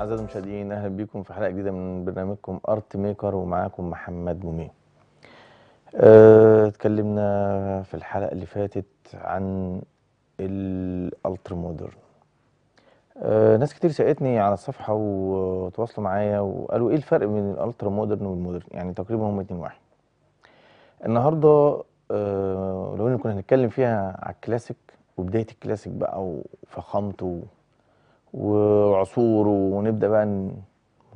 اعزائي المشاهدين اهلا بيكم في حلقه جديده من برنامجكم ارت ميكر ومعاكم محمد مومي آه، اتكلمنا في الحلقه اللي فاتت عن الالتر مودرن آه، ناس كتير سالتني على الصفحه وتواصلوا معايا وقالوا ايه الفرق بين الالتر مودرن والمودرن يعني تقريبا هما اتنين واحد النهارده آه، لو كنا هنتكلم فيها على الكلاسيك وبدايه الكلاسيك بقى وفخامته وعصور ونبدا بقى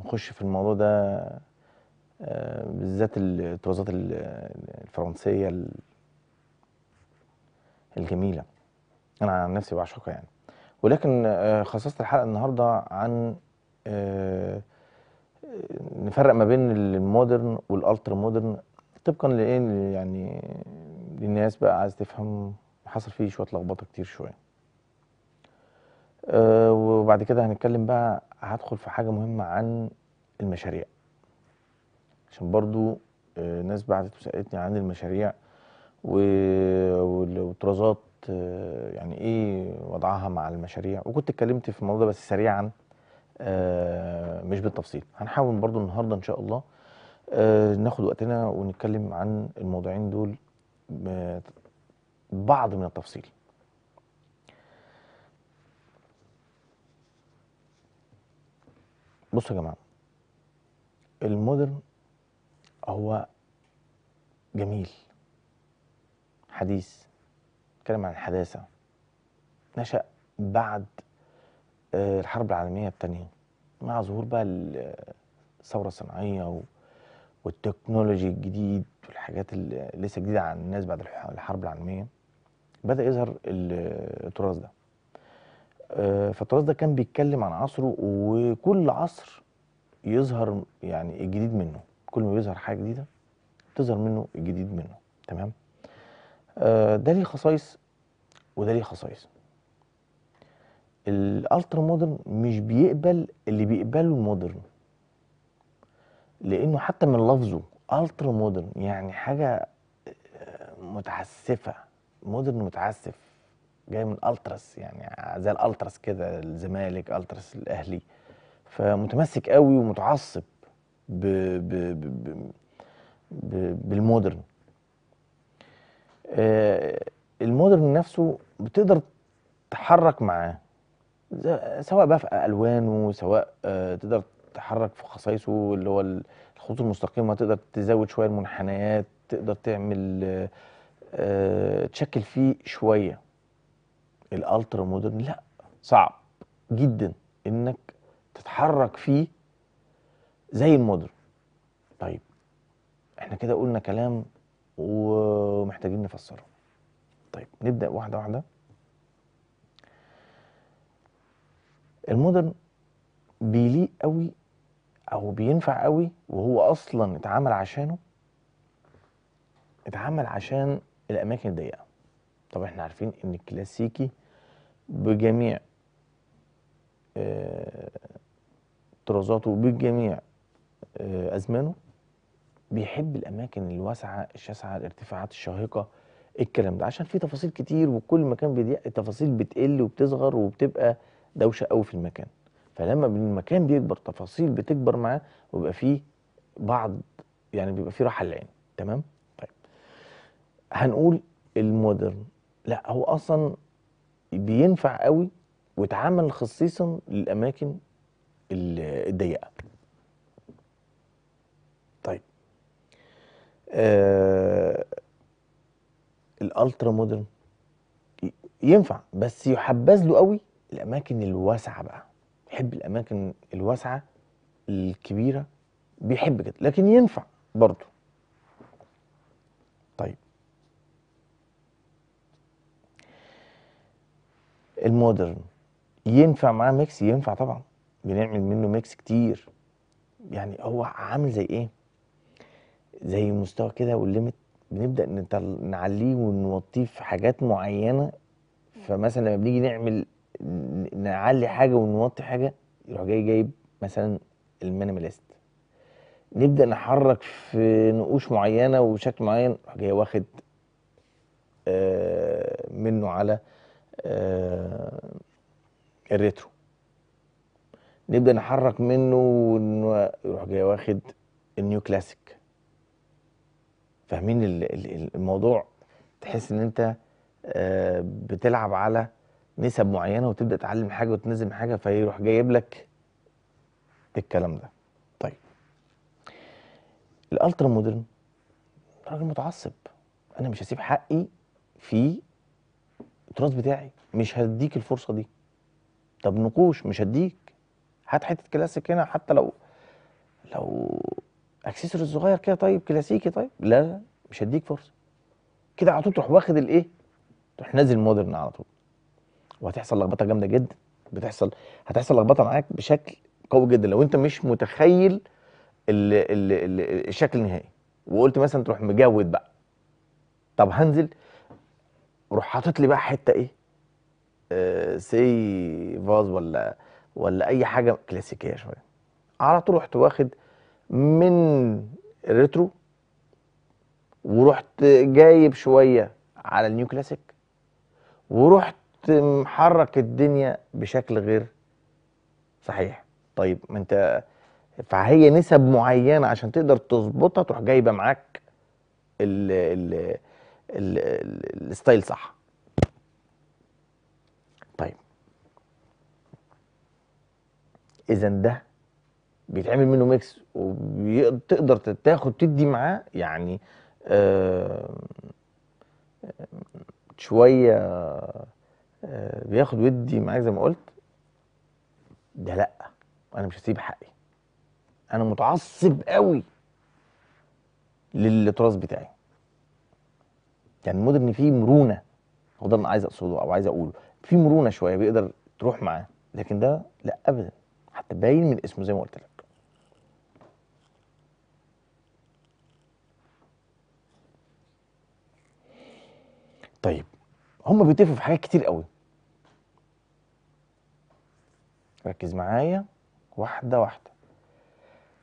نخش في الموضوع ده آه، بالذات الطرازات الفرنسيه الجميله انا عن نفسي بعشقها يعني ولكن آه، خصصت الحلقه النهارده عن آه، نفرق ما بين المودرن والالتر مودرن طبقا لايه يعني للناس بقى عايز تفهم حصل فيه شويه لخبطه كتير شويه آه، وبعد كده هنتكلم بقى هدخل في حاجة مهمة عن المشاريع عشان برضو آه، ناس بعتت وسألتني عن المشاريع و- والطرازات آه، يعني ايه وضعها مع المشاريع وكنت اتكلمت في الموضوع ده بس سريعا مش بالتفصيل هنحاول برضو النهاردة ان شاء الله ناخد وقتنا ونتكلم عن الموضوعين دول بعض من التفصيل بصوا يا جماعه المودرن هو جميل حديث بتكلم عن الحداثه نشا بعد آه، الحرب العالميه الثانيه مع ظهور بقى الثوره الصناعيه والتكنولوجي الجديد والحاجات اللي لسه جديده عن الناس بعد الحرب العالميه بدا يظهر التراث ده آه، فالتراث ده كان بيتكلم عن عصره وكل عصر يظهر يعني الجديد منه كل ما بيظهر حاجه جديده تظهر منه الجديد منه تمام آه، ده ليه خصائص وده ليه خصائص الالترا مودرن مش بيقبل اللي بيقبله المودرن لانه حتى من لفظه الترا مودرن يعني حاجه آه، متعسفه مودرن متعسف جاي من التراس يعني زي الالتراس كده الزمالك التراس الاهلي فمتمسك قوي ومتعصب ب ب ب ب بالمودرن آه المودرن نفسه بتقدر تحرك معاه سواء بقى في الوانه سواء آه تقدر تحرك في خصائصه اللي هو الخطوط المستقيمه تقدر تزود شويه المنحنيات تقدر تعمل آه, آه، تشكل فيه شويه الالترا مودرن لا صعب جدا انك تتحرك فيه زي المودرن طيب احنا كده قلنا كلام ومحتاجين نفسره طيب نبدا واحده واحده المودرن بيليق قوي او بينفع قوي وهو اصلا اتعمل عشانه اتعمل عشان الاماكن الضيقه طب احنا عارفين ان الكلاسيكي بجميع آه، طرازاته وبجميع آه، أزمانه بيحب الأماكن الواسعة الشاسعة الارتفاعات الشاهقة الكلام ده عشان في تفاصيل كتير وكل مكان بيضيق التفاصيل بتقل وبتصغر وبتبقى دوشة قوي في المكان فلما المكان بيكبر تفاصيل بتكبر معاه ويبقى فيه بعض يعني بيبقى فيه راحة للعين تمام؟ طيب هنقول المودرن لا هو أصلا بينفع قوي واتعمل خصيصا للاماكن الضيقه طيب آه الالترا مودرن ينفع بس يحبذ له قوي الاماكن الواسعه بقى يحب الاماكن الواسعه الكبيره بيحب كده لكن ينفع برضه المودرن ينفع معاه ميكس ينفع طبعا بنعمل منه ميكس كتير يعني هو عامل زي ايه زي مستوى كده والليمت بنبدا نعليه ونوطيه في حاجات معينه فمثلا لما بنيجي نعمل نعلي حاجه ونوطي حاجه يروح جاي جايب مثلا المينيماليست نبدا نحرك في نقوش معينه وشكل معين يروح جاي واخد آه، منه على آه، الريترو نبدا نحرك منه ونروح جاي واخد النيو كلاسيك فاهمين الموضوع تحس ان انت آه، بتلعب على نسب معينه وتبدا تعلم حاجه وتنزل حاجه فيروح جايب لك الكلام ده طيب الالترا مودرن راجل متعصب انا مش هسيب حقي في التراث بتاعي مش هديك الفرصه دي طب نقوش مش هديك هات حته كلاسيك هنا حتى لو لو اكسسوار صغير كده طيب كلاسيكي طيب لا مش هديك فرصه كده على طول تروح واخد الايه تروح نازل مودرن على طول وهتحصل لخبطه جامده جدا بتحصل هتحصل لخبطه معاك بشكل قوي جدا لو انت مش متخيل الـ الـ الـ الشكل النهائي وقلت مثلا تروح مجود بقى طب هنزل روح حاطط لي بقى حته ايه سي آه، فاز ولا ولا اي حاجه كلاسيكيه شويه على طول رحت واخد من الريترو ورحت جايب شويه على النيو كلاسيك ورحت محرك الدنيا بشكل غير صحيح طيب ما انت فهي نسب معينه عشان تقدر تظبطها تروح جايبه معاك ال ال الستايل صح طيب اذا ده بيتعمل منه ميكس وتقدر تاخد تدي معاه يعني آه شويه آه بياخد ودي معاك زي ما قلت ده لا انا مش هسيب حقي انا متعصب قوي للتراث بتاعي يعني المدير ان فيه مرونه هو ده اللي عايز اقصده او عايز اقوله في مرونه شويه بيقدر تروح معاه لكن ده لا ابدا حتى باين من اسمه زي ما قلت لك طيب هما بيتفقوا في حاجات كتير قوي ركز معايا واحده واحده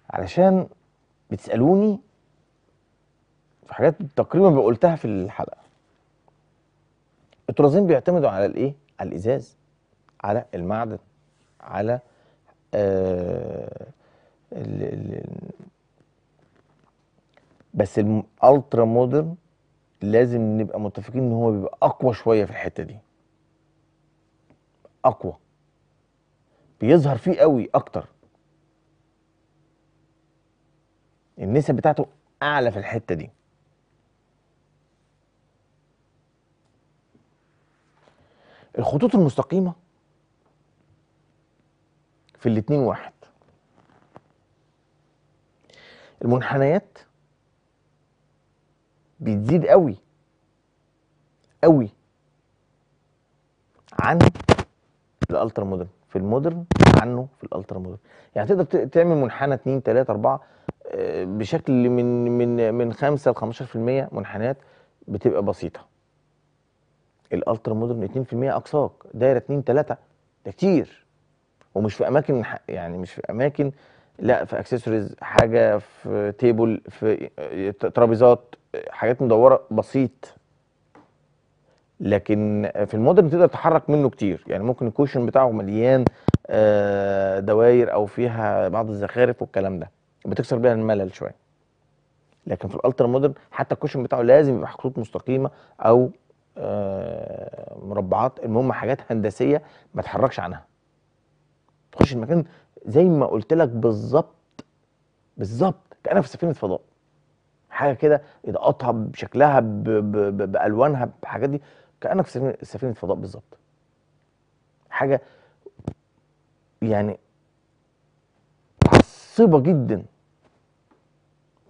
علشان بتسالوني في حاجات تقريبا بقولتها في الحلقه الطرازين بيعتمدوا على الايه على الازاز على المعدن على آه ال ال بس الالترا مودرن لازم نبقى متفقين ان هو بيبقى اقوى شويه في الحته دي اقوى بيظهر فيه قوي اكتر النسب بتاعته اعلى في الحته دي الخطوط المستقيمه في الاتنين واحد المنحنيات بتزيد قوي قوي عن الالترا مودرن في المودرن عنه في الالترا مودرن يعني تقدر تعمل منحنى 2 3 4 بشكل من من من 5 ل 15% منحنيات بتبقى بسيطه الالترا مودرن 2% اقساط دايره 2 3 ده كتير ومش في اماكن يعني مش في اماكن لا في اكسسوارز حاجه في تيبل في ترابيزات حاجات مدوره بسيط لكن في المودرن تقدر تتحرك منه كتير يعني ممكن الكوشن بتاعه مليان آه، دواير او فيها بعض الزخارف والكلام ده بتكسر بيها الملل شويه لكن في الالترا مودرن حتى الكوشن بتاعه لازم يبقى خطوط مستقيمه او آه، مربعات المهم حاجات هندسيه ما تحركش عنها تخش المكان زي ما قلت لك بالظبط بالظبط كانك في سفينه فضاء حاجه كده اضاءاتها بشكلها بـ بـ بالوانها بحاجات دي كانك في سفينه فضاء بالظبط حاجه يعني معصبه جدا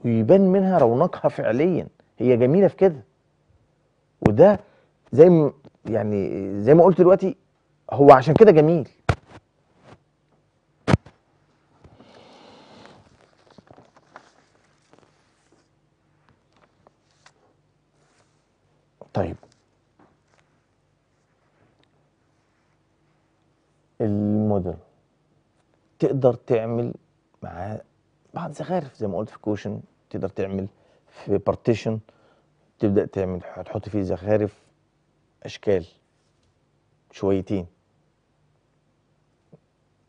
ويبان منها رونقها فعليا هي جميله في كده وده زي يعني زي ما قلت دلوقتي هو عشان كده جميل طيب الموديل تقدر تعمل معاه بعض زخارف زي ما قلت في كوشن تقدر تعمل في بارتيشن تبدا تعمل تحط فيه زخارف اشكال شويتين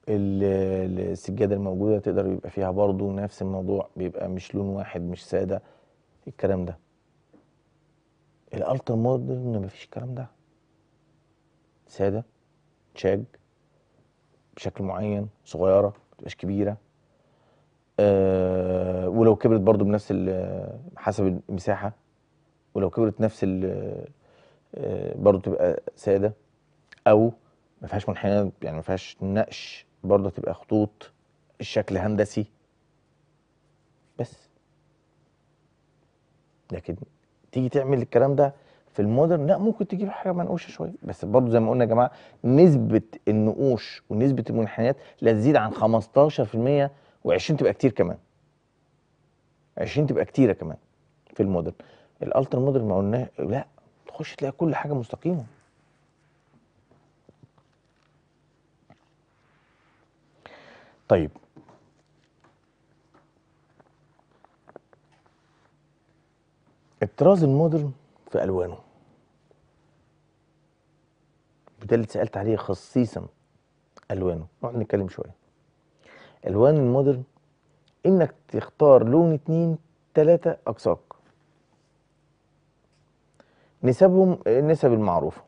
السجاده الموجوده تقدر يبقى فيها برضو نفس الموضوع بيبقى مش لون واحد مش ساده الكلام ده الالتر مودرن مفيش الكلام ده ساده تشاج بشكل معين صغيره متبقاش كبيره أه ولو كبرت برضو بنفس حسب المساحه ولو كبرت نفس آه، برضه تبقى ساده او ما فيهاش منحنى يعني ما فيهاش نقش برضه تبقى خطوط الشكل هندسي بس لكن تيجي تعمل الكلام ده في المودرن لا ممكن تجيب حاجه منقوشه شويه بس برضه زي ما قلنا يا جماعه نسبه النقوش ونسبه المنحنيات لا تزيد عن 15% و20 تبقى كتير كمان 20 تبقى كتيره كمان في المودرن الالتر مودرن ما قلناه لا تخش تلاقي كل حاجة مستقيمة طيب الطراز المودرن في ألوانه ده اللي اتسألت عليه خصيصا ألوانه نقعد نتكلم شوية ألوان المودرن إنك تختار لون اتنين تلاتة أقساط نسبهم النسب المعروفة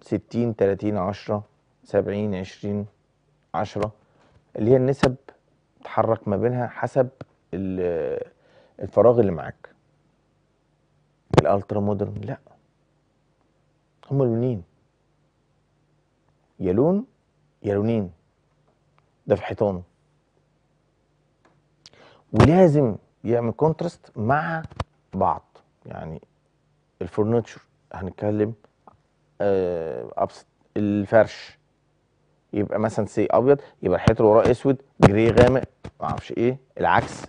60 30 10 70 20 10 اللي هي النسب تحرك ما بينها حسب الفراغ اللي معاك الالترا مودرن لا هم لونين يا لون يا لونين ده في حيطانه ولازم يعمل كونترست مع بعض يعني الفرنتشر هنتكلم آه، ابسط الفرش يبقى مثلا سي ابيض يبقى الحيط اللي وراه اسود جري غامق معرفش ايه العكس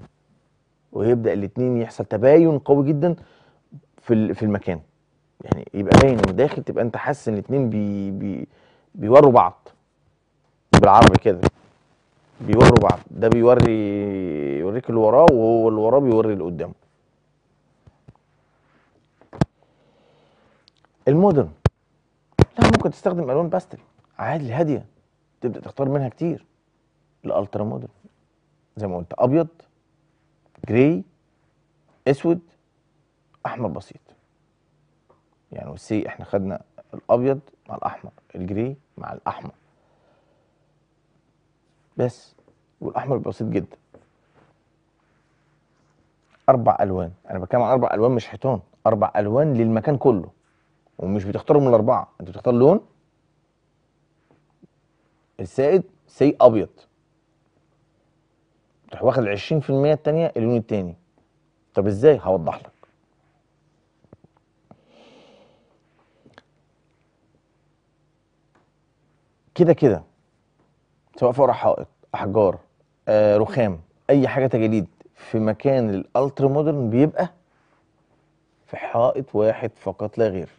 ويبدا الاثنين يحصل تباين قوي جدا في في المكان يعني يبقى باين من داخل تبقى انت حاسس ان الاثنين بي بي بيوروا بعض بالعربي كده بيوروا بعض ده بيوري يوريك اللي وراه وهو اللي وراه بيوري اللي قدامه المودرن لا ممكن تستخدم الوان باستل عادي هاديه تبدا تختار منها كتير الالترا مودرن زي ما قلت ابيض جراي اسود احمر بسيط يعني والسي احنا خدنا الابيض مع الاحمر الجري مع الاحمر بس والاحمر بسيط جدا اربع الوان انا بتكلم عن اربع الوان مش حيطان اربع الوان للمكان كله ومش بتختاروا من الاربعه انت بتختار لون السائد سي ابيض تروح واخد ال 20% الثانيه اللون الثاني طب ازاي هوضح لك كده كده سواء فوق حائط احجار آه، رخام اي حاجه تجليد في مكان الالترا مودرن بيبقى في حائط واحد فقط لا غير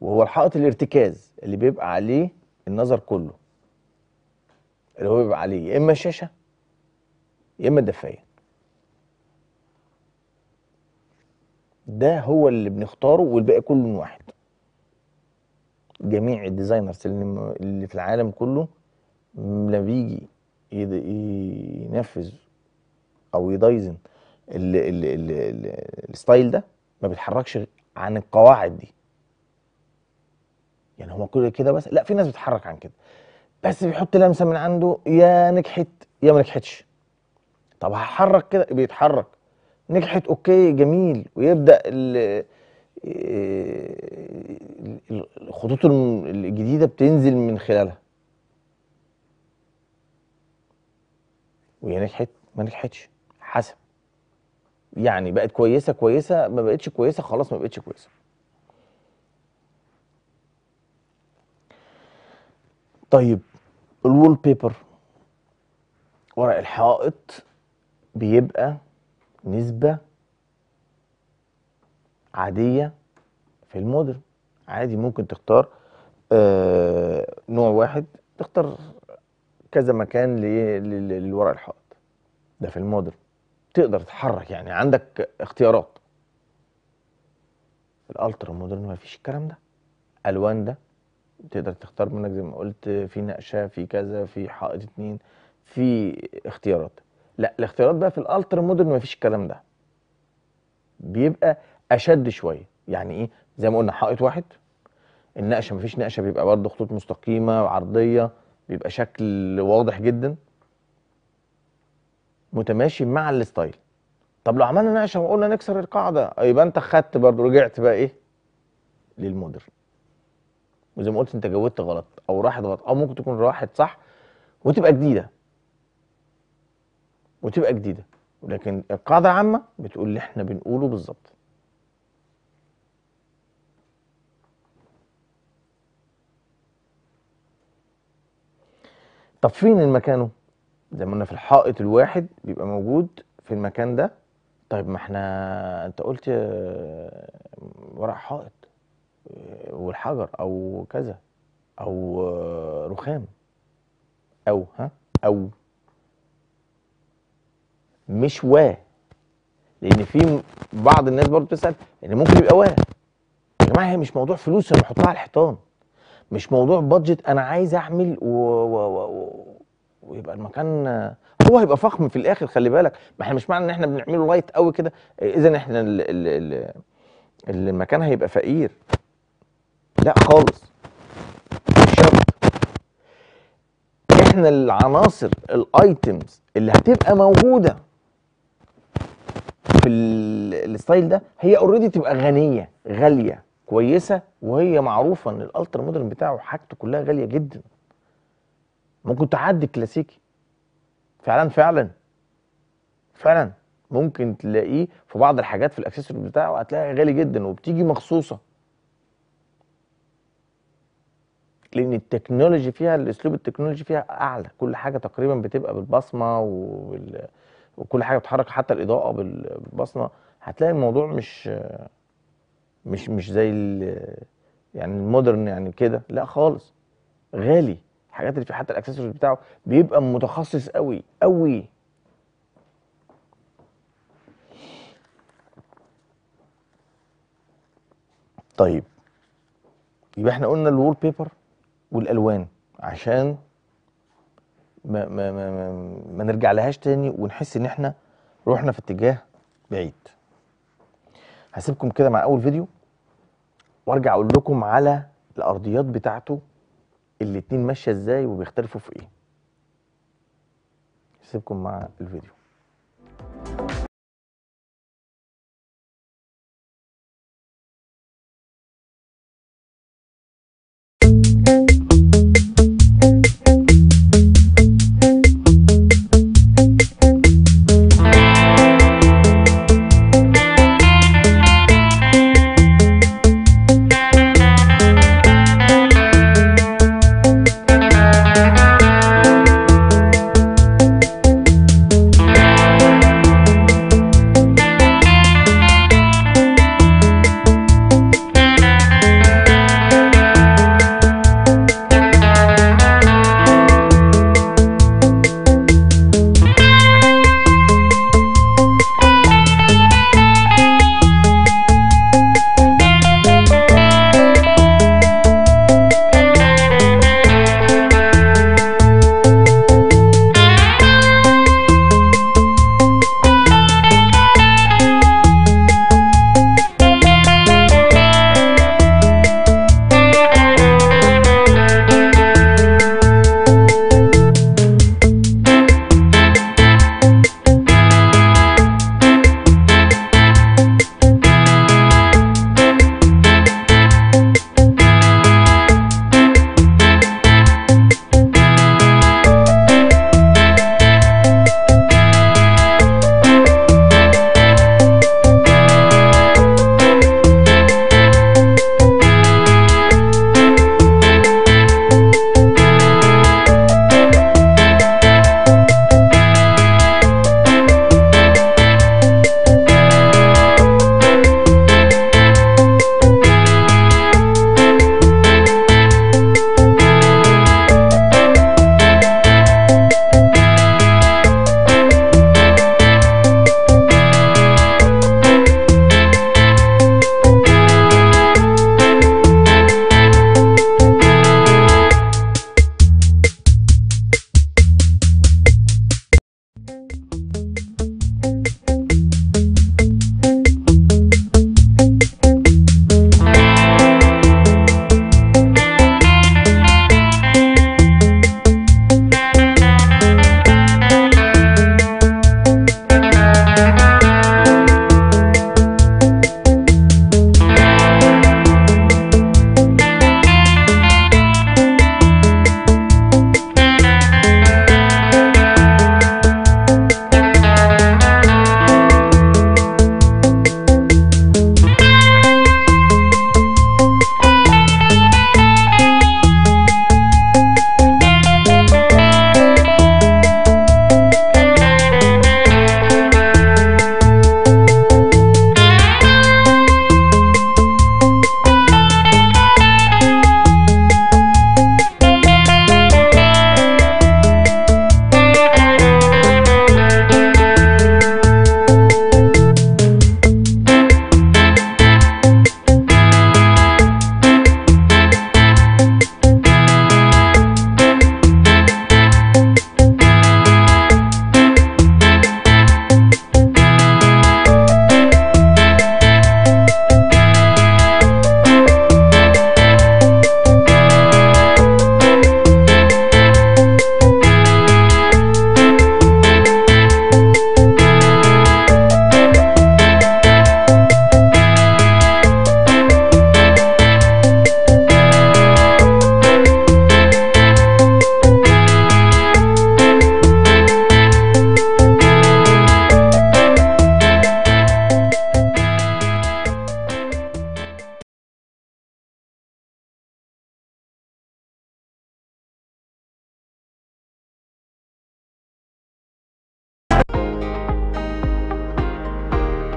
وهو الحائط الارتكاز اللي بيبقى عليه النظر كله اللي هو بيبقى عليه يا اما الشاشه يا اما الدفايه ده هو اللي بنختاره والباقي كله من واحد جميع الديزاينرز اللي في العالم كله لما بيجي ينفذ او يدايزن الستايل ده ما بيتحركش عن القواعد دي يعني هو كل كده بس لا في ناس بتتحرك عن كده بس بيحط لمسه من عنده يا نجحت يا ما نجحتش طب هحرك كده بيتحرك نجحت اوكي جميل ويبدا آه، الخطوط الجديده بتنزل من خلالها ويا نجحت ما نجحتش حسب يعني بقت كويسه كويسه ما بقتش كويسه خلاص ما بقتش كويسه طيب الوول بيبر ورق الحائط بيبقى نسبة عادية في الموديل عادي ممكن تختار آه نوع واحد تختار كذا مكان للورق الحائط ده في الموديل تقدر تتحرك يعني عندك اختيارات الالترا مودرن مفيش الكلام ده الوان ده تقدر تختار منك زي ما قلت في نقشه في كذا في حائط اتنين في اختيارات لا الاختيارات بقى في الالترا مودرن مفيش الكلام ده بيبقى اشد شويه يعني ايه زي ما قلنا حائط واحد النقشه مفيش نقشه بيبقى برضه خطوط مستقيمه وعرضيه بيبقى شكل واضح جدا متماشي مع الستايل طب لو عملنا نقشه وقلنا نكسر القاعده يبقى انت خدت برضه رجعت بقى ايه للمودرن وزي ما قلت انت جاوبت غلط او راحت غلط او ممكن تكون راحت صح وتبقى جديده وتبقى جديده ولكن القاعده العامه بتقول اللي احنا بنقوله بالظبط طب فين المكانه زي ما قلنا في الحائط الواحد بيبقى موجود في المكان ده طيب ما احنا انت قلت وراء حائط والحجر او كذا او رخام او ها او مش وا لان في بعض الناس برضو بتسال ان ممكن يبقى وا يا جماعه هي مش موضوع فلوس انا بحطها على الحيطان مش موضوع بادجت انا عايز اعمل و... و... و... و... ويبقى المكان هو هيبقى فخم في الاخر خلي بالك ما احنا مش معنى ان احنا بنعمله لايت قوي كده اذا احنا ال... ال... ال... المكان هيبقى فقير لا خالص مش شرط احنا العناصر الايتمز اللي هتبقى موجوده في الستايل ده هي اوريدي تبقى غنيه غاليه كويسه وهي معروفه ان الالترا مودرن بتاعه حاجته كلها غاليه جدا ممكن تعدي الكلاسيكي فعلا فعلا فعلا ممكن تلاقيه في بعض الحاجات في الاكسسوار بتاعه هتلاقيها غالي جدا وبتيجي مخصوصه لان التكنولوجي فيها الاسلوب التكنولوجي فيها اعلى كل حاجه تقريبا بتبقى بالبصمه وال... وكل حاجه بتتحرك حتى الاضاءه بالبصمه هتلاقي الموضوع مش مش مش زي يعني المودرن يعني كده لا خالص غالي الحاجات اللي في حتى الاكسسوارز بتاعه بيبقى متخصص قوي قوي طيب يبقى احنا قلنا الوول بيبر والالوان عشان ما ما ما, ما, ما نرجع لهاش تاني ونحس ان احنا رحنا في اتجاه بعيد هسيبكم كده مع اول فيديو وارجع اقول لكم على الارضيات بتاعته الاتنين ماشيه ازاي وبيختلفوا في ايه سيبكم مع الفيديو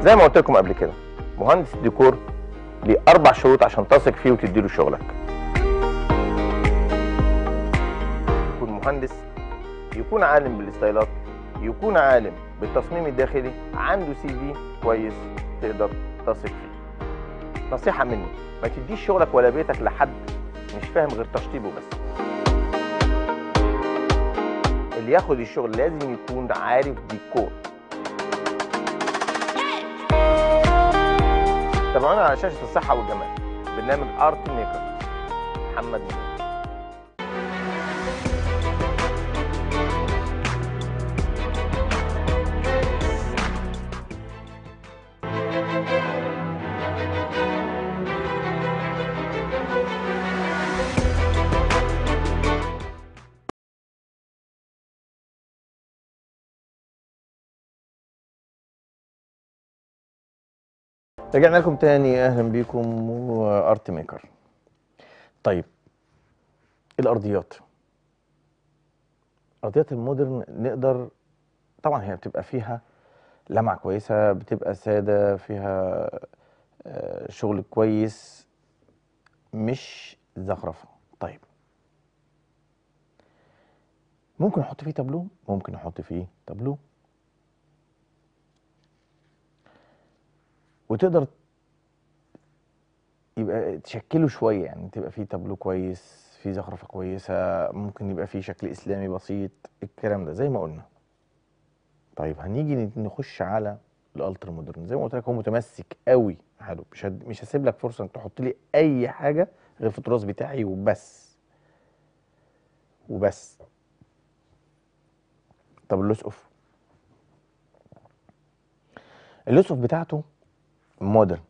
زي ما قلت لكم قبل كده مهندس الديكور ليه اربع شروط عشان تثق فيه وتديله شغلك يكون مهندس يكون عالم بالاستايلات يكون عالم بالتصميم الداخلي عنده سي في كويس تقدر تثق فيه نصيحه مني ما تديش شغلك ولا بيتك لحد مش فاهم غير تشطيبه بس اللي ياخد الشغل لازم يكون عارف ديكور تابعونا على شاشه الصحه والجمال برنامج ارت ميكر محمد منير رجعنا لكم تاني اهلا بيكم وارت ميكر طيب الارضيات ارضيات المودرن نقدر طبعا هي بتبقى فيها لمعه كويسه بتبقى ساده فيها آه، شغل كويس مش زخرفه طيب ممكن احط فيه تابلو ممكن احط فيه تابلو وتقدر يبقى تشكله شويه يعني تبقى فيه تابلو كويس فيه زخرفه كويسه ممكن يبقى فيه شكل اسلامي بسيط الكلام ده زي ما قلنا طيب هنيجي نخش على الالتر مودرن زي ما قلت لك هو متمسك قوي حلو مش هد... مش هسيب لك فرصه انك تحط لي اي حاجه غير في التراث بتاعي وبس وبس طب اللوس اوف اللوس اوف بتاعته مودرن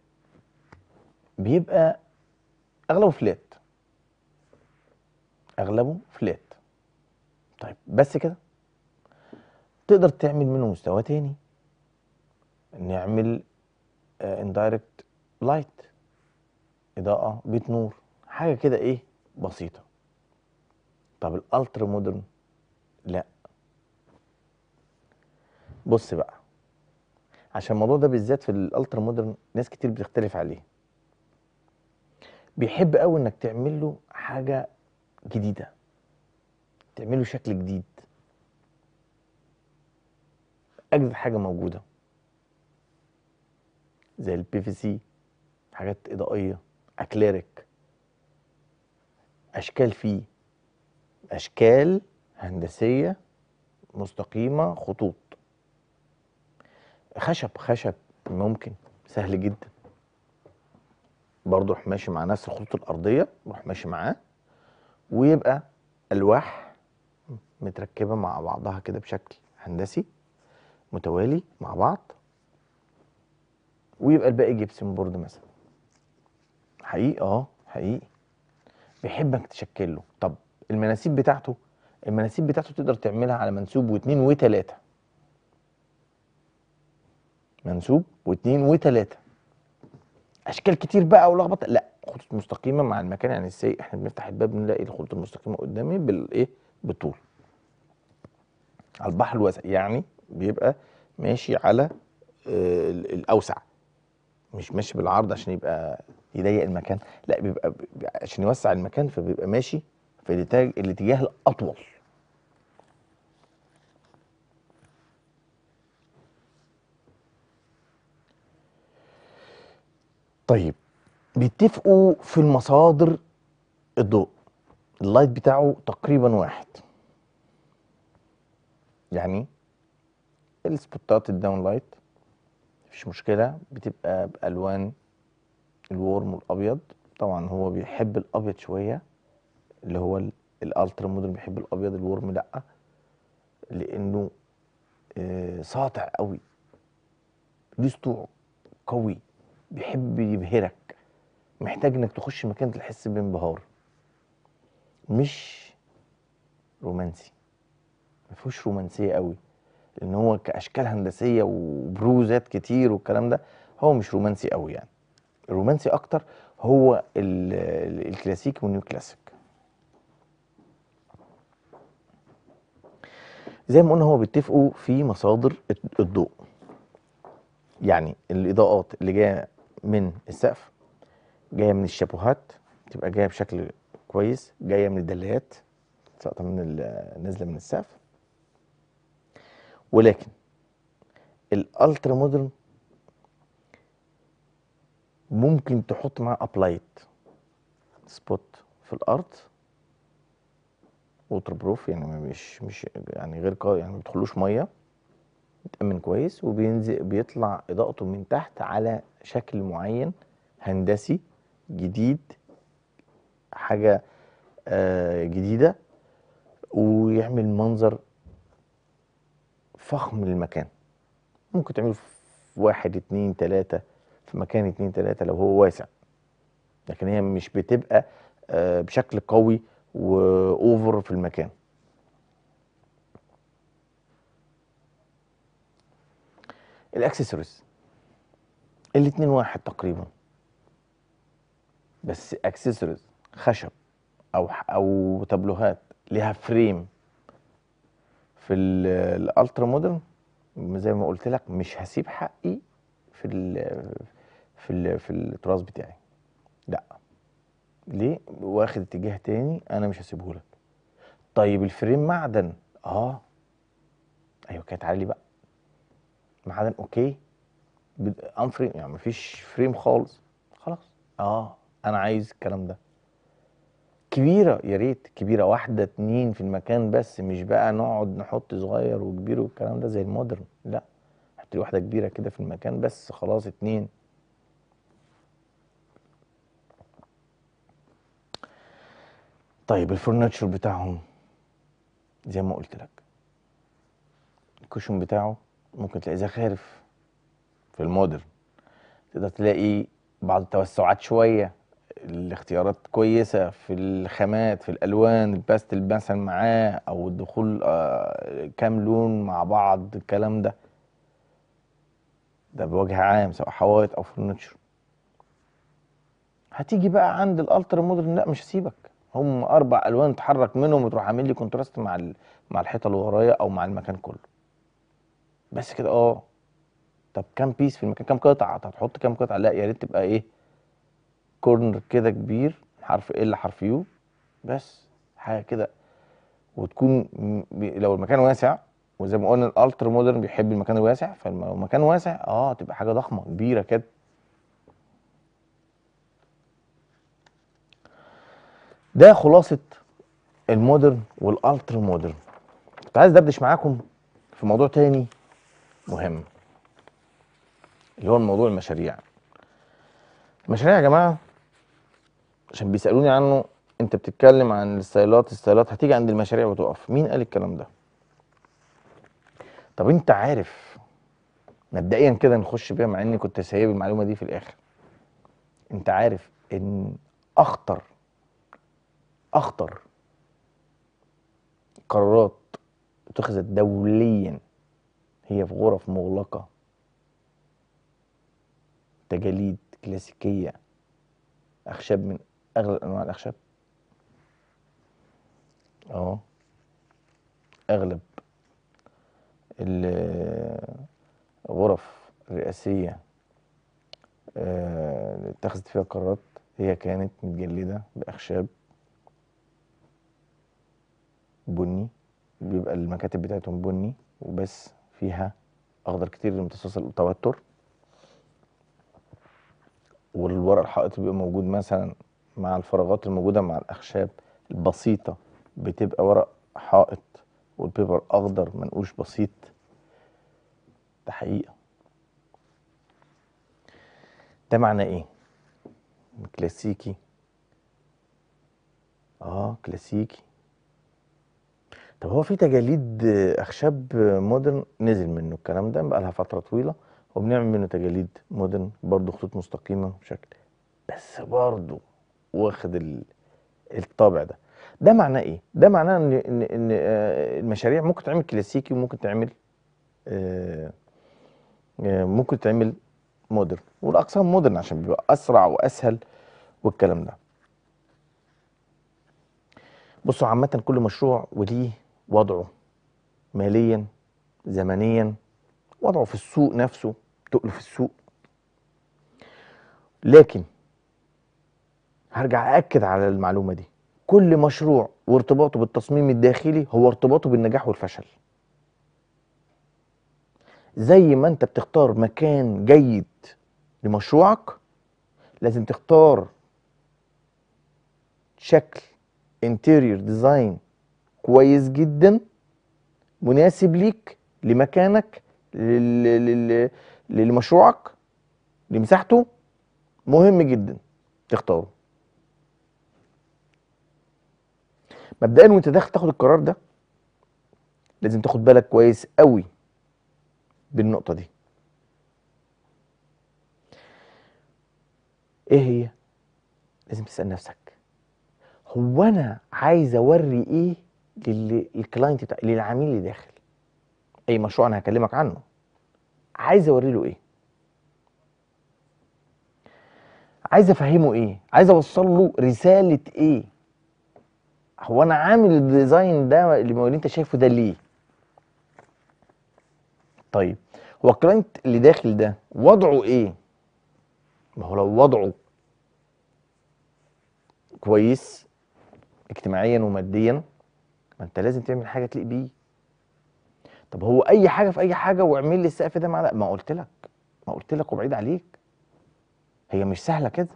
بيبقى اغلبه فلات اغلبه فلات طيب بس كده تقدر تعمل منه مستوى تاني نعمل اندايركت آه، لايت اضاءه بيت نور حاجه كده ايه بسيطه طب الالترا مودرن لا بص بقى عشان الموضوع ده بالذات في الالترا مودرن ناس كتير بتختلف عليه بيحب قوي انك تعمل له حاجه جديده تعمل له شكل جديد اجدد حاجه موجوده زي البي في سي حاجات اضائيه اكليريك اشكال فيه اشكال هندسيه مستقيمه خطوط خشب خشب ممكن سهل جدا برضه روح ماشي مع نفس الخطوط الارضيه روح ماشي معاه ويبقى الواح متركبه مع بعضها كده بشكل هندسي متوالي مع بعض ويبقى الباقي جبسن بورد مثلا حقيقي اه حقيقي بيحبك تشكله طب المناسيب بتاعته المناسيب بتاعته تقدر تعملها على منسوب واثنين وثلاثه منسوب واثنين وثلاثه اشكال كتير بقى ولخبطه لا خطوط مستقيمه مع المكان يعني ازاي احنا بنفتح الباب نلاقي الخطوط المستقيمه قدامي بالايه بالطول على البحر الواسع يعني بيبقى ماشي على آه، الاوسع مش ماشي بالعرض عشان يبقى يضيق المكان لا بيبقى عشان يوسع المكان فبيبقى ماشي في الاتجاه الاطول طيب بيتفقوا في المصادر الضوء اللايت بتاعه تقريبا واحد يعني السبوتات الداون لايت مفيش مشكلة بتبقى بألوان الورم والأبيض طبعا هو بيحب الأبيض شوية اللي هو الالترا موديل بيحب الأبيض الورم لأ لأنه آه، ساطع قوي ليه قوي بيحب يبهرك محتاج انك تخش مكان تحس بانبهار مش رومانسي ما فيهوش رومانسيه قوي لان هو كاشكال هندسيه وبروزات كتير والكلام ده هو مش رومانسي قوي يعني الرومانسي اكتر هو الكلاسيك والنيو كلاسيك زي ما قلنا هو بيتفقوا في مصادر الضوء يعني الاضاءات اللي جايه من السقف جايه من الشابوهات تبقى جايه بشكل كويس جايه من الدلات ساقطه من نازله من السقف ولكن الالترا مودرن ممكن تحط معاه ابلايت سبوت في الارض ووتر بروف يعني مش مش يعني غير قوي يعني ما بيدخلوش ميه متأمن كويس وبينزل بيطلع إضاءته من تحت على شكل معين هندسي جديد حاجة آه جديدة ويعمل منظر فخم للمكان ممكن تعمله في واحد اتنين تلاتة في مكان اتنين تلاتة لو هو واسع لكن هي مش بتبقى آه بشكل قوي وأوفر في المكان الاكسسوارز الاتنين واحد تقريبا بس اكسسوارز خشب او او تابلوهات ليها فريم في الالترا مودرن زي ما قلت لك مش هسيب حقي في الـ في الـ في التراث بتاعي لا ليه واخد اتجاه تاني انا مش هسيبه لك طيب الفريم معدن اه ايوه كانت علي بقى معدن اوكي ان فريم يعني مفيش فريم خالص خلاص اه انا عايز الكلام ده كبيرة يا ريت كبيرة واحدة اتنين في المكان بس مش بقى نقعد نحط صغير وكبير والكلام ده زي المودرن لا حط لي واحدة كبيرة كده في المكان بس خلاص اتنين طيب الفرنتشر بتاعهم زي ما قلت لك الكوشن بتاعه ممكن تلاقي زخارف في المودرن تقدر تلاقي بعض التوسعات شويه الاختيارات كويسه في الخامات في الالوان الباستل مثلا معاه او الدخول آه كام لون مع بعض الكلام ده ده بوجه عام سواء حوائط او فرنتشر هتيجي بقى عند الالترا مودرن لا مش هسيبك هم اربع الوان تحرك منهم وتروح عامل لي كونتراست مع مع الحيطه اللي ورايا او مع المكان كله بس كده اه طب كام بيس في المكان كام قطعه طب هتحط كام قطعه لا يا ريت تبقى ايه كورنر كده كبير حرف ال حرف يو بس حاجه كده وتكون لو المكان واسع وزي ما قلنا الالتر مودرن بيحب المكان الواسع فلو المكان واسع اه تبقى حاجه ضخمه كبيره كده ده خلاصه المودرن والالتر مودرن كنت عايز ادردش معاكم في موضوع تاني مهم اللي هو موضوع المشاريع المشاريع يا جماعه عشان بيسالوني عنه انت بتتكلم عن الستايلات الستايلات هتيجي عند المشاريع وتقف مين قال الكلام ده طب انت عارف مبدئيا كده نخش بيها مع اني كنت سايب المعلومه دي في الاخر انت عارف ان اخطر اخطر قرارات اتخذت دوليا هي في غرف مغلقة تجاليد كلاسيكية أخشاب من أغلى أنواع الأخشاب أهو أغلب الغرف الرئاسية آه، اتخذت فيها قرارات هي كانت متجلدة بأخشاب بني بيبقى المكاتب بتاعتهم بني وبس فيها اخضر كتير لامتصاص التوتر والورق الحائط بيبقى موجود مثلا مع الفراغات الموجوده مع الاخشاب البسيطه بتبقى ورق حائط والبيبر اخضر منقوش بسيط ده حقيقه ده معنى ايه كلاسيكي اه كلاسيكي طب هو في تجاليد اخشاب مودرن نزل منه الكلام ده بقى لها فتره طويله وبنعمل منه تجاليد مودرن برضه خطوط مستقيمه بشكل بس برضه واخد الطابع ده ده معناه ايه ده معناه ان ان, إن آه، المشاريع ممكن تعمل كلاسيكي وممكن تعمل آه، آه، ممكن تعمل مودرن والاقسام مودرن عشان بيبقى اسرع واسهل والكلام ده بصوا عامه كل مشروع وليه وضعه ماليا زمنيا وضعه في السوق نفسه تقله في السوق لكن هرجع أأكد على المعلومة دي كل مشروع وارتباطه بالتصميم الداخلي هو ارتباطه بالنجاح والفشل زي ما انت بتختار مكان جيد لمشروعك لازم تختار شكل انتيرير ديزاين كويس جدا مناسب ليك لمكانك لمشروعك لمساحته مهم جدا تختاره مبدئيا وانت داخل تاخد القرار ده لازم تاخد بالك كويس قوي بالنقطه دي ايه هي لازم تسال نفسك هو انا عايز اوري ايه للكلاينت بتاع للعميل اللي داخل اي مشروع انا هكلمك عنه عايز اوري له ايه عايز افهمه ايه عايز اوصل له رساله ايه هو انا عامل الديزاين ده اللي انت شايفه ده ليه طيب هو الكلاينت اللي داخل ده وضعه ايه ما هو لو وضعه كويس اجتماعيا وماديا ما انت لازم تعمل حاجه تليق بيه طب هو اي حاجه في اي حاجه واعمل لي السقف ده معلق ما قلت لك ما قلت لك وبعيد عليك هي مش سهله كده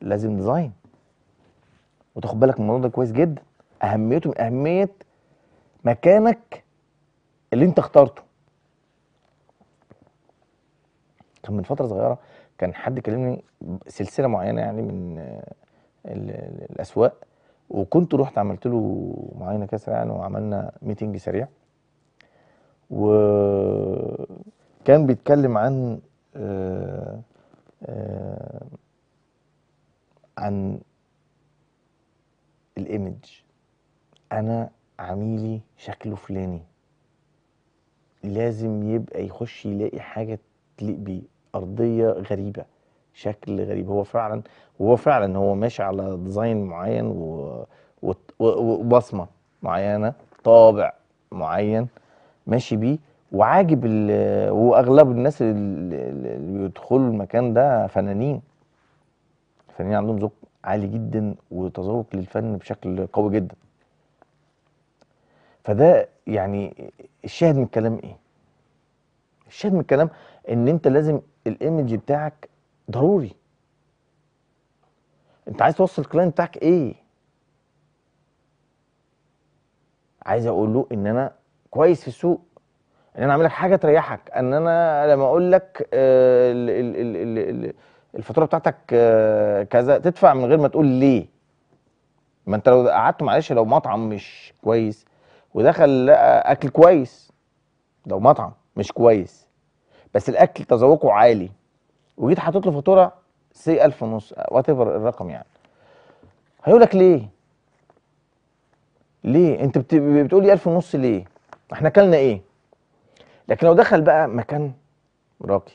لازم ديزاين وتاخد بالك من الموضوع ده كويس جدا اهميته من اهميه مكانك اللي انت اخترته كان من فتره صغيره كان حد كلمني سلسله معينه يعني من الاسواق وكنت رحت عملت له معاينه كاس العالم وعملنا ميتنج سريع وكان بيتكلم عن آه، آه، عن الايمج انا عميلي شكله فلاني لازم يبقى يخش يلاقي حاجه تليق بيه ارضيه غريبه شكل غريب هو فعلا وهو فعلا هو ماشي على ديزاين معين وبصمه معينه طابع معين ماشي بيه وعاجب واغلب الناس اللي بيدخلوا المكان ده فنانين فنانين عندهم ذوق عالي جدا وتذوق للفن بشكل قوي جدا فده يعني الشاهد من الكلام ايه الشاهد من الكلام ان انت لازم الايمج بتاعك ضروري انت عايز توصل الكلاينت بتاعك ايه عايز اقول له ان انا كويس في السوق ان انا اعمل لك حاجه تريحك ان انا لما اقول لك آه، الفاتوره بتاعتك آه، كذا تدفع من غير ما تقول ليه ما انت لو قعدت معلش لو مطعم مش كويس ودخل لقى اكل كويس لو مطعم مش كويس بس الاكل تذوقه عالي وجيت حاطط له فاتوره سي 1000 ونص وات ايفر الرقم يعني هيقول لك ليه؟ ليه؟ انت بتقول لي 1000 ونص ليه؟ احنا اكلنا ايه؟ لكن لو دخل بقى مكان راقي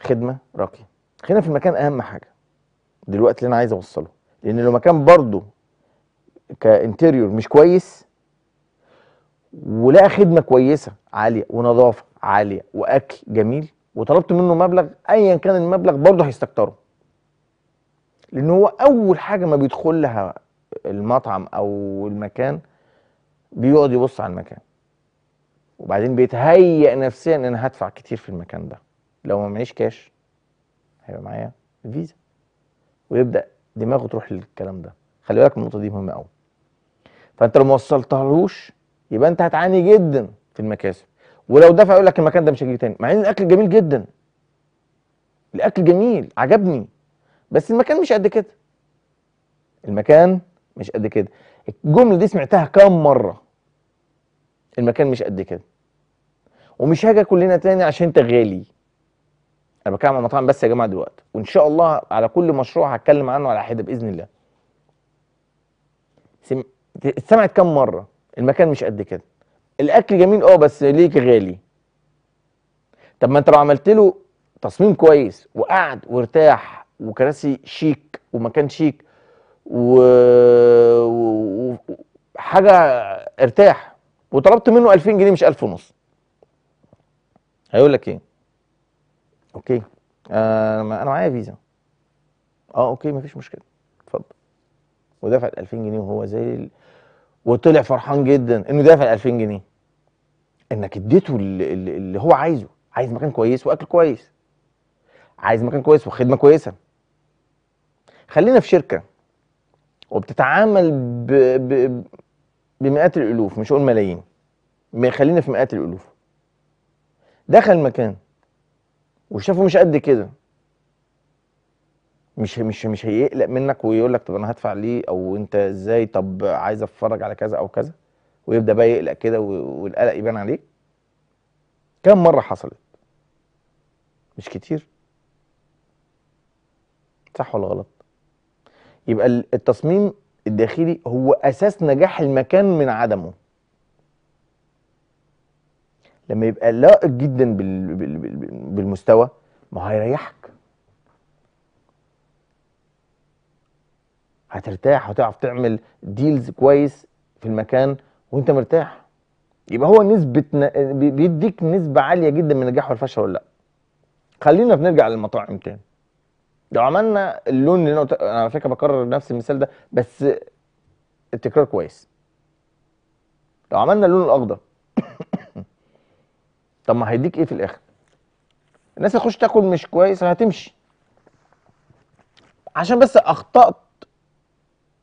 خدمه راقيه خلينا في المكان اهم حاجه دلوقتي اللي انا عايز اوصله لان لو مكان برضه كانتيريور مش كويس ولقى خدمه كويسه عاليه ونظافه عاليه واكل جميل وطلبت منه مبلغ ايا كان المبلغ برضه هيستكتره لان هو اول حاجه ما بيدخل لها المطعم او المكان بيقعد يبص على المكان وبعدين بيتهيأ نفسيا ان انا هدفع كتير في المكان ده لو ما معيش كاش هيبقى معايا فيزا ويبدا دماغه تروح للكلام ده خلي بالك النقطه دي مهمه قوي فانت لو ما وصلتهالوش يبقى انت هتعاني جدا في المكاسب ولو دفع يقول لك المكان ده مش هيجي تاني مع ان الاكل جميل جدا الاكل جميل عجبني بس المكان مش قد كده المكان مش قد كده الجمله دي سمعتها كام مره المكان مش قد كده ومش هاجي كلنا تاني عشان انت غالي انا بتكلم عن مطاعم بس يا جماعه دلوقتي وان شاء الله على كل مشروع هتكلم عنه على حده باذن الله سمعت كام مره المكان مش قد كده الاكل جميل اه بس ليك غالي طب ما انت لو عملت له تصميم كويس وقعد وارتاح وكراسي شيك ومكان شيك و... و... حاجه ارتاح وطلبت منه 2000 جنيه مش 1000 ونص هيقول لك ايه اوكي آه انا معايا فيزا اه اوكي مفيش مشكله اتفضل ودفع ال 2000 جنيه وهو زي وطلع فرحان جدا انه دافع 2000 جنيه انك اديته اللي, اللي هو عايزه عايز مكان كويس واكل كويس عايز مكان كويس وخدمه كويسه خلينا في شركه وبتتعامل ب... ب... بمئات الالوف مش هقول ملايين خلينا في مئات الالوف دخل مكان وشافه مش قد كده مش مش مش هيقلق منك ويقول لك طب انا هدفع ليه او انت ازاي طب عايز اتفرج على كذا او كذا ويبدا بقى يقلق كده والقلق يبان عليه كم مره حصلت مش كتير صح ولا غلط يبقى التصميم الداخلي هو اساس نجاح المكان من عدمه لما يبقى لائق جدا بالمستوى ما هيريحك هترتاح هتعرف تعمل ديلز كويس في المكان وانت مرتاح يبقى هو نسبه بيديك نسبه عاليه جدا من النجاح والفشل ولا لا خلينا بنرجع للمطاعم تاني لو عملنا اللون اللي انا انا على فكره بكرر نفس المثال ده بس التكرار كويس لو عملنا اللون الاخضر طب ما هيديك ايه في الاخر الناس هتخش تاكل مش كويس هتمشي عشان بس اخطات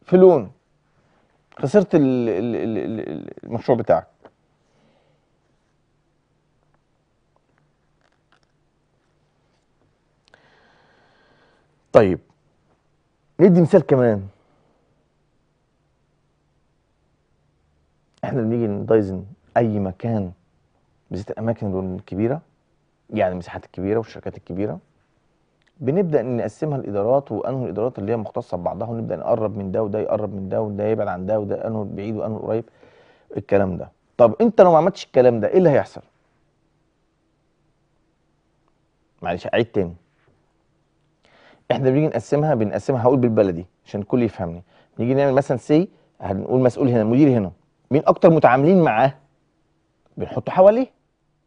في لون خسرت المشروع بتاعك طيب ندي مثال كمان احنا بنيجي ندايزن اي مكان بالذات الاماكن الكبيره يعني المساحات الكبيره والشركات الكبيره بنبدا نقسمها الادارات وانه الادارات اللي هي مختصه ببعضها ونبدا نقرب من ده وده يقرب من ده وده يبعد عن ده وده انه بعيد وانه قريب الكلام ده طب انت لو ما عملتش الكلام ده ايه اللي هيحصل معلش اعيد تاني احنا بنيجي نقسمها بنقسمها هقول بالبلدي عشان الكل يفهمني نيجي نعمل مثلا سي هنقول مسؤول هنا مدير هنا مين اكتر متعاملين معاه بنحطه حواليه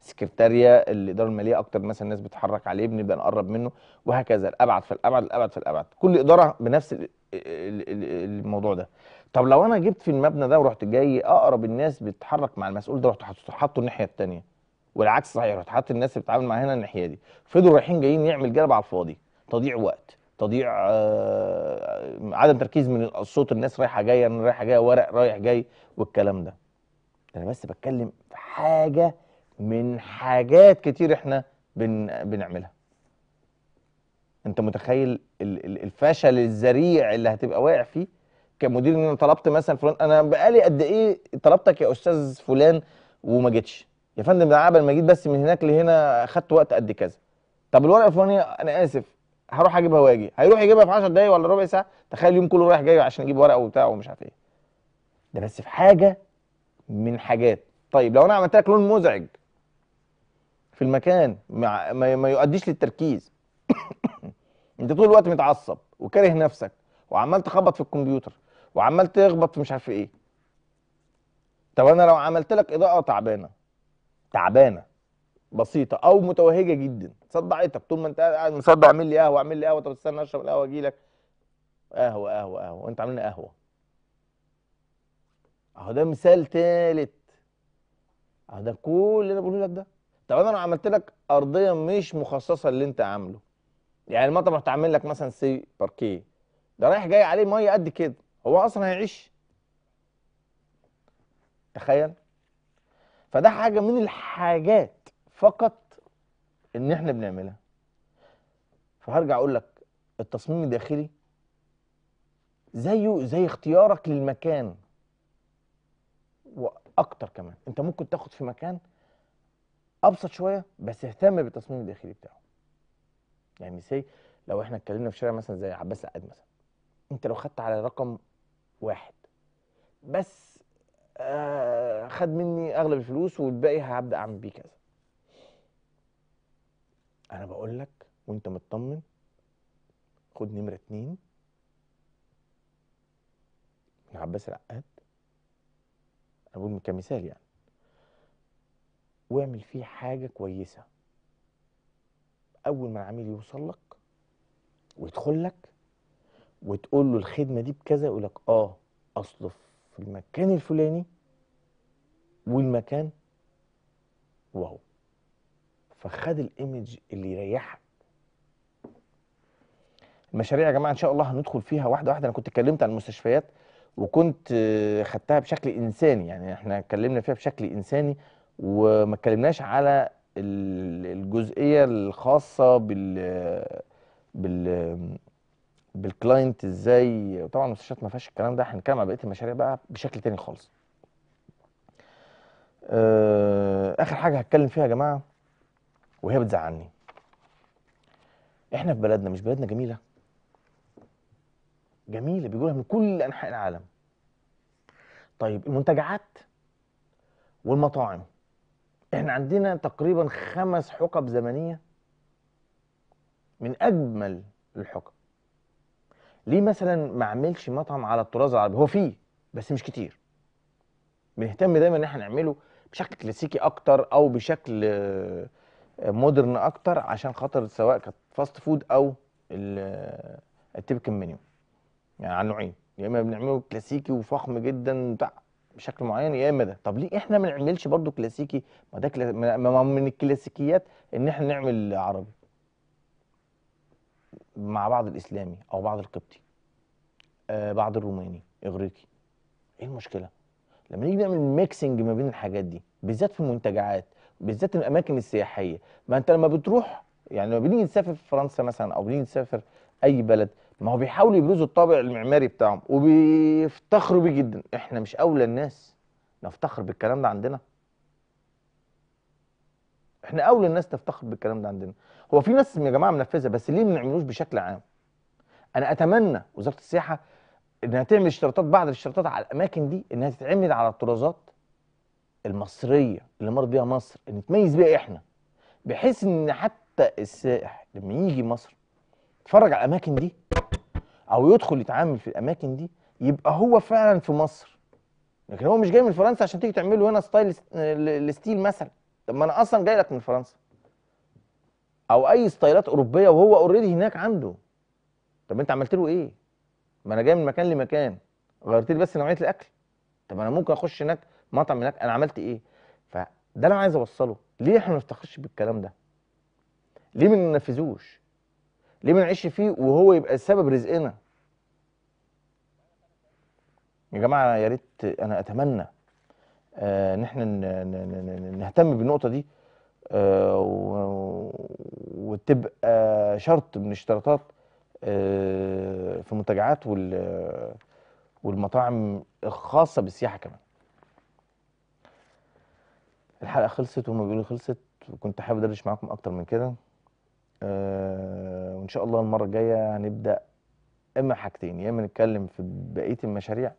سكرتاريه الاداره الماليه اكتر مثلا الناس بتتحرك عليه بنبدا نقرب منه وهكذا الابعد فالابعد الابعد فالابعد كل اداره بنفس الموضوع ده طب لو انا جبت في المبنى ده ورحت جاي اقرب الناس بتتحرك مع المسؤول ده رحت حاطه الناحيه الثانيه والعكس صحيح رحت حاطط الناس اللي بتتعامل معاها هنا الناحيه دي فضلوا رايحين جايين يعمل جلب على الفاضي تضييع وقت تضييع آه عدم تركيز من الصوت الناس رايحه جايه رايحه جايه ورق رايح جاي والكلام ده انا بس بتكلم في حاجه من حاجات كتير احنا بن... بنعملها انت متخيل الفشل الذريع اللي هتبقى واقع فيه كمدير ان انا طلبت مثلا فلان انا بقالي قد ايه طلبتك يا استاذ فلان وما جيتش يا فندم ده عبل ما جيت بس من هناك لهنا خدت وقت قد كذا طب الورقه الفلانيه انا اسف هروح اجيبها واجي هيروح يجيبها في 10 دقايق ولا ربع ساعه تخيل اليوم كله رايح جاي عشان اجيب ورقه وبتاع ومش عارف ايه ده بس في حاجه من حاجات طيب لو انا عملت لك لون مزعج في المكان ما, ما يؤديش للتركيز انت طول الوقت متعصب وكاره نفسك وعمال تخبط في الكمبيوتر وعمال تخبط في مش عارف ايه طب انا لو عملت لك اضاءه تعبانه تعبانه بسيطه او متوهجه جدا صدعتك طول ما انت قاعد مصدع اعمل لي قهوه اعمل لي قهوه طب استنى اشرب القهوه اجي لك قهوه قهوه قهوه وانت عامل لنا قهوه اهو ده مثال ثالث اهو ده كل اللي انا بقوله لك ده طب انا لو عملت لك ارضيه مش مخصصه اللي انت عامله يعني المطعم رحت عامل لك مثلا سي باركيه ده رايح جاي عليه ميه قد كده هو اصلا هيعيش تخيل فده حاجه من الحاجات فقط ان احنا بنعملها فهرجع اقول لك التصميم الداخلي زيه زي اختيارك للمكان واكتر كمان انت ممكن تاخد في مكان ابسط شويه بس اهتم بالتصميم الداخلي بتاعه يعني سي لو احنا اتكلمنا في شارع مثلا زي عباس العقاد مثلا انت لو خدت على رقم واحد بس آه خد مني اغلب الفلوس والباقي هبدا اعمل بيه كذا انا بقول لك وانت مطمن خد نمره اتنين من عباس العقاد انا بقول كمثال يعني واعمل فيه حاجة كويسة أول ما العميل يوصل لك ويدخل لك وتقول له الخدمة دي بكذا يقول لك آه أصله في المكان الفلاني والمكان واو فخد الايمج اللي يريحك المشاريع يا جماعه ان شاء الله هندخل فيها واحده واحده انا كنت اتكلمت عن المستشفيات وكنت آه، خدتها بشكل انساني يعني احنا اتكلمنا فيها بشكل انساني وما اتكلمناش على الجزئيه الخاصه بال بال بالكلاينت ازاي طبعا المستشفيات ما فيهاش الكلام ده هنتكلم على بقيه المشاريع بقى بشكل تاني خالص آه، اخر حاجه هتكلم فيها يا جماعه وهي بتزعلني احنا في بلدنا مش بلدنا جميله جميله بيقولها من كل انحاء العالم طيب المنتجعات والمطاعم احنا عندنا تقريبا خمس حقب زمنيه من اجمل الحقب ليه مثلا ما عملش مطعم على الطراز العربي هو فيه بس مش كتير بنهتم دايما ان احنا نعمله بشكل كلاسيكي اكتر او بشكل آه، مودرن اكتر عشان خاطر سواء كانت فاست فود او التيبكال منيو آه، يعني على نوعين يا اما بنعمله كلاسيكي وفخم جدا بتاع بشكل معين يا اما ده طب ليه احنا ما نعملش برضه كلاسيكي ما ده كلا... ما من الكلاسيكيات ان احنا نعمل عربي مع بعض الاسلامي او بعض القبطي آه بعض الروماني اغريقي ايه المشكله لما نيجي نعمل ميكسنج ما بين الحاجات دي بالذات في المنتجعات بالذات الاماكن السياحيه ما انت لما بتروح يعني لما بنيجي نسافر في فرنسا مثلا او بنيجي نسافر اي بلد ما هو بيحاولوا يبرزوا الطابع المعماري بتاعهم وبيفتخروا بيه جدا احنا مش اولى الناس نفتخر بالكلام ده عندنا احنا اولى الناس تفتخر بالكلام ده عندنا هو في ناس يا جماعه منفذه بس ليه ما نعملوش بشكل عام انا اتمنى وزاره السياحه انها تعمل اشتراطات بعض الاشتراطات على الاماكن دي انها تتعمل على الطرازات المصريه اللي مر بيها مصر ان نتميز بيها احنا بحيث ان حتى السائح لما يجي مصر يتفرج على الاماكن دي او يدخل يتعامل في الاماكن دي يبقى هو فعلا في مصر لكن هو مش جاي من فرنسا عشان تيجي تعمله هنا ستايل الستيل مثلا طب ما انا اصلا جاي لك من فرنسا او اي ستايلات اوروبيه وهو اوريدي هناك عنده طب انت عملت له ايه ما انا جاي من مكان لمكان غيرت لي بس نوعيه الاكل طب انا ممكن اخش هناك مطعم هناك انا عملت ايه فده اللي انا عايز اوصله ليه احنا ما نفتخرش بالكلام ده ليه ما ننفذوش ليه ما نعيش فيه وهو يبقى سبب رزقنا يا جماعه يا ريت انا اتمنى آه ان احنا نهتم بالنقطه دي آه وتبقى شرط من اشتراطات آه في المنتجعات والمطاعم الخاصه بالسياحه كمان الحلقه خلصت وما بيقولوا خلصت وكنت حابب ادردش معاكم اكتر من كده آه وان شاء الله المره الجايه هنبدا اما حاجتين يا اما نتكلم في بقيه المشاريع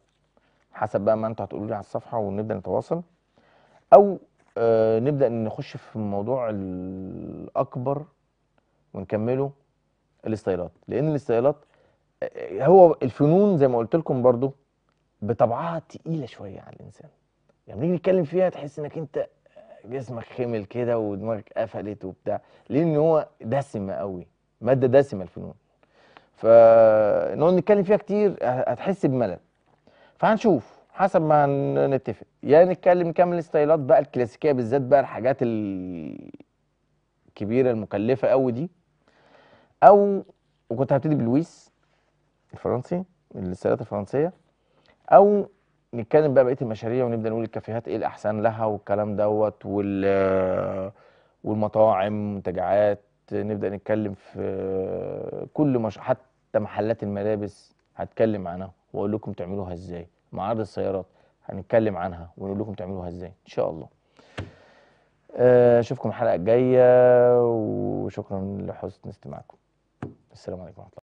حسب بقى ما انتوا هتقولوا لي على الصفحه ونبدا نتواصل او آه نبدا نخش في الموضوع الاكبر ونكمله الاستايلات لان الاستايلات آه، هو الفنون زي ما قلت لكم برضو بطبعها تقيله شويه على الانسان يعني نيجي نتكلم فيها تحس انك انت جسمك خمل كده ودماغك قفلت وبتاع لان هو دسم قوي ماده دسمه الفنون فنقعد نتكلم فيها كتير هتحس بملل فهنشوف حسب ما نتفق يا يعني نتكلم نكمل الستايلات بقى الكلاسيكيه بالذات بقى الحاجات الكبيره المكلفه قوي دي او وكنت هبتدي بلويس الفرنسي الستايلات الفرنسيه او نتكلم بقى بقيه المشاريع ونبدا نقول الكافيهات ايه الاحسن لها والكلام دوت وال والمطاعم منتجعات نبدا نتكلم في كل مش حتى محلات الملابس هتكلم عنها واقول لكم تعملوها ازاي معارض السيارات هنتكلم عنها ونقول لكم تعملوها ازاي ان شاء الله آه، اشوفكم الحلقه الجايه وشكرا لحسن استماعكم السلام عليكم ورحمه الله